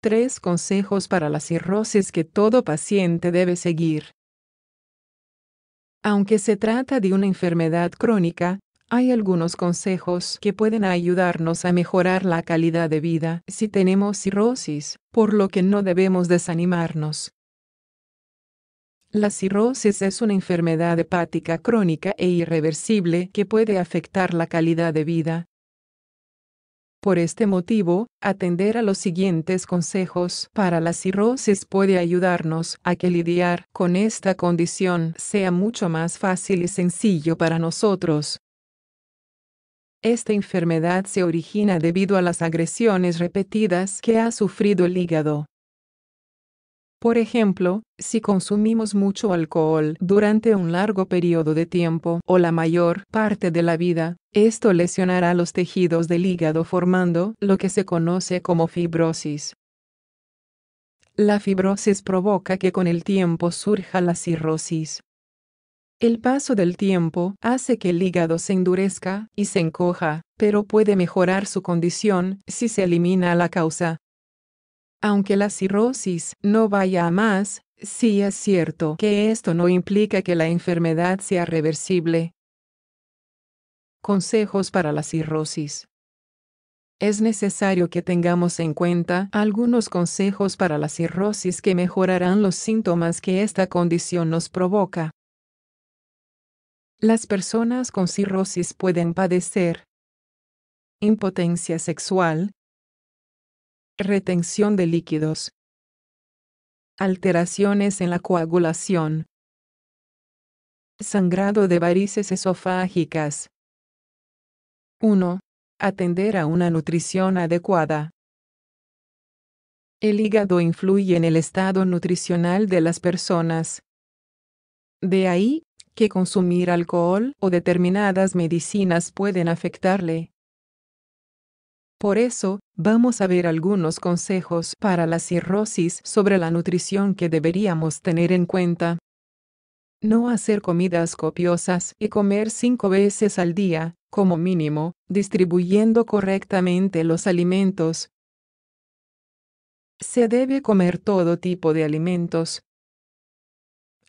Tres consejos para la cirrosis que todo paciente debe seguir. Aunque se trata de una enfermedad crónica, hay algunos consejos que pueden ayudarnos a mejorar la calidad de vida si tenemos cirrosis, por lo que no debemos desanimarnos. La cirrosis es una enfermedad hepática crónica e irreversible que puede afectar la calidad de vida. Por este motivo, atender a los siguientes consejos para la cirrosis puede ayudarnos a que lidiar con esta condición sea mucho más fácil y sencillo para nosotros. Esta enfermedad se origina debido a las agresiones repetidas que ha sufrido el hígado. Por ejemplo, si consumimos mucho alcohol durante un largo periodo de tiempo o la mayor parte de la vida, esto lesionará los tejidos del hígado formando lo que se conoce como fibrosis. La fibrosis provoca que con el tiempo surja la cirrosis. El paso del tiempo hace que el hígado se endurezca y se encoja, pero puede mejorar su condición si se elimina la causa, aunque la cirrosis no vaya a más, sí es cierto que esto no implica que la enfermedad sea reversible. Consejos para la cirrosis. Es necesario que tengamos en cuenta algunos consejos para la cirrosis que mejorarán los síntomas que esta condición nos provoca. Las personas con cirrosis pueden padecer impotencia sexual, retención de líquidos, alteraciones en la coagulación, sangrado de varices esofágicas. 1. Atender a una nutrición adecuada. El hígado influye en el estado nutricional de las personas. De ahí, que consumir alcohol o determinadas medicinas pueden afectarle. Por eso, vamos a ver algunos consejos para la cirrosis sobre la nutrición que deberíamos tener en cuenta. No hacer comidas copiosas y comer cinco veces al día, como mínimo, distribuyendo correctamente los alimentos. Se debe comer todo tipo de alimentos.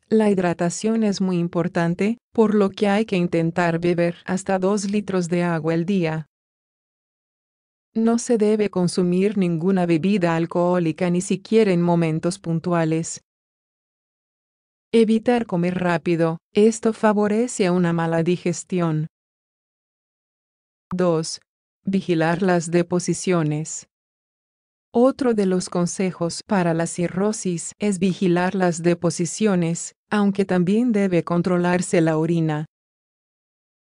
La hidratación es muy importante, por lo que hay que intentar beber hasta dos litros de agua al día. No se debe consumir ninguna bebida alcohólica ni siquiera en momentos puntuales. Evitar comer rápido, esto favorece una mala digestión. 2. Vigilar las deposiciones. Otro de los consejos para la cirrosis es vigilar las deposiciones, aunque también debe controlarse la orina.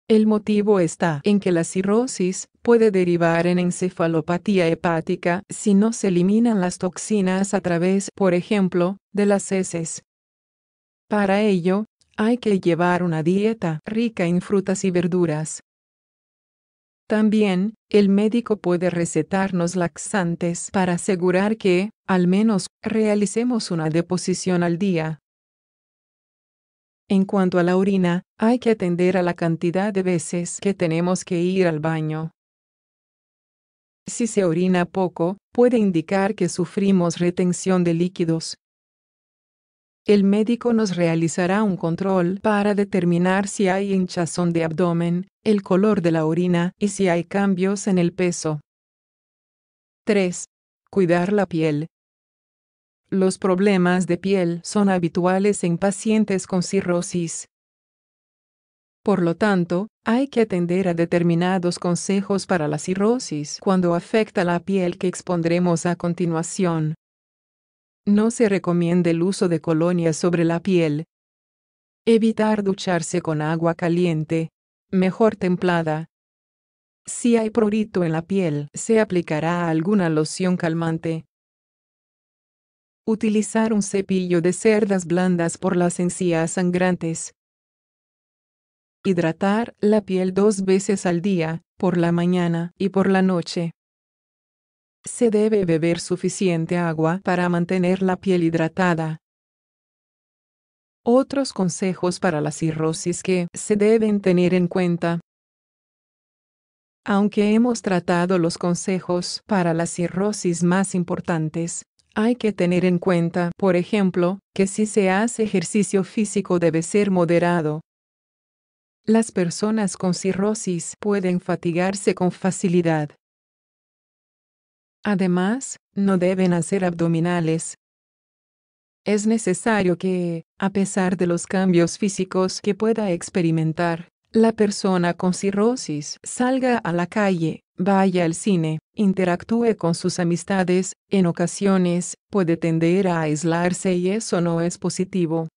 El motivo está en que la cirrosis puede derivar en encefalopatía hepática si no se eliminan las toxinas a través, por ejemplo, de las heces. Para ello, hay que llevar una dieta rica en frutas y verduras. También, el médico puede recetarnos laxantes para asegurar que, al menos, realicemos una deposición al día. En cuanto a la orina, hay que atender a la cantidad de veces que tenemos que ir al baño. Si se orina poco, puede indicar que sufrimos retención de líquidos. El médico nos realizará un control para determinar si hay hinchazón de abdomen, el color de la orina y si hay cambios en el peso. 3. Cuidar la piel. Los problemas de piel son habituales en pacientes con cirrosis. Por lo tanto, hay que atender a determinados consejos para la cirrosis cuando afecta la piel que expondremos a continuación. No se recomienda el uso de colonias sobre la piel. Evitar ducharse con agua caliente, mejor templada. Si hay prurito en la piel, se aplicará alguna loción calmante. Utilizar un cepillo de cerdas blandas por las encías sangrantes. Hidratar la piel dos veces al día, por la mañana y por la noche. Se debe beber suficiente agua para mantener la piel hidratada. Otros consejos para la cirrosis que se deben tener en cuenta. Aunque hemos tratado los consejos para la cirrosis más importantes, hay que tener en cuenta, por ejemplo, que si se hace ejercicio físico debe ser moderado. Las personas con cirrosis pueden fatigarse con facilidad. Además, no deben hacer abdominales. Es necesario que, a pesar de los cambios físicos que pueda experimentar, la persona con cirrosis salga a la calle, vaya al cine, interactúe con sus amistades, en ocasiones puede tender a aislarse y eso no es positivo.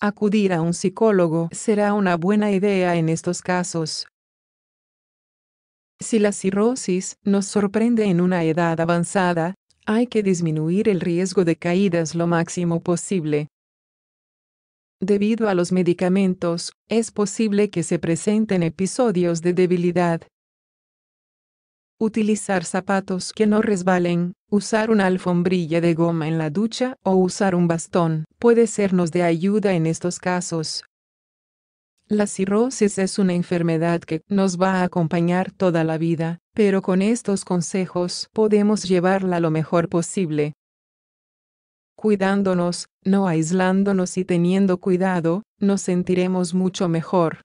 Acudir a un psicólogo será una buena idea en estos casos. Si la cirrosis nos sorprende en una edad avanzada, hay que disminuir el riesgo de caídas lo máximo posible. Debido a los medicamentos, es posible que se presenten episodios de debilidad. Utilizar zapatos que no resbalen, usar una alfombrilla de goma en la ducha o usar un bastón puede sernos de ayuda en estos casos. La cirrosis es una enfermedad que nos va a acompañar toda la vida, pero con estos consejos podemos llevarla lo mejor posible cuidándonos, no aislándonos y teniendo cuidado, nos sentiremos mucho mejor.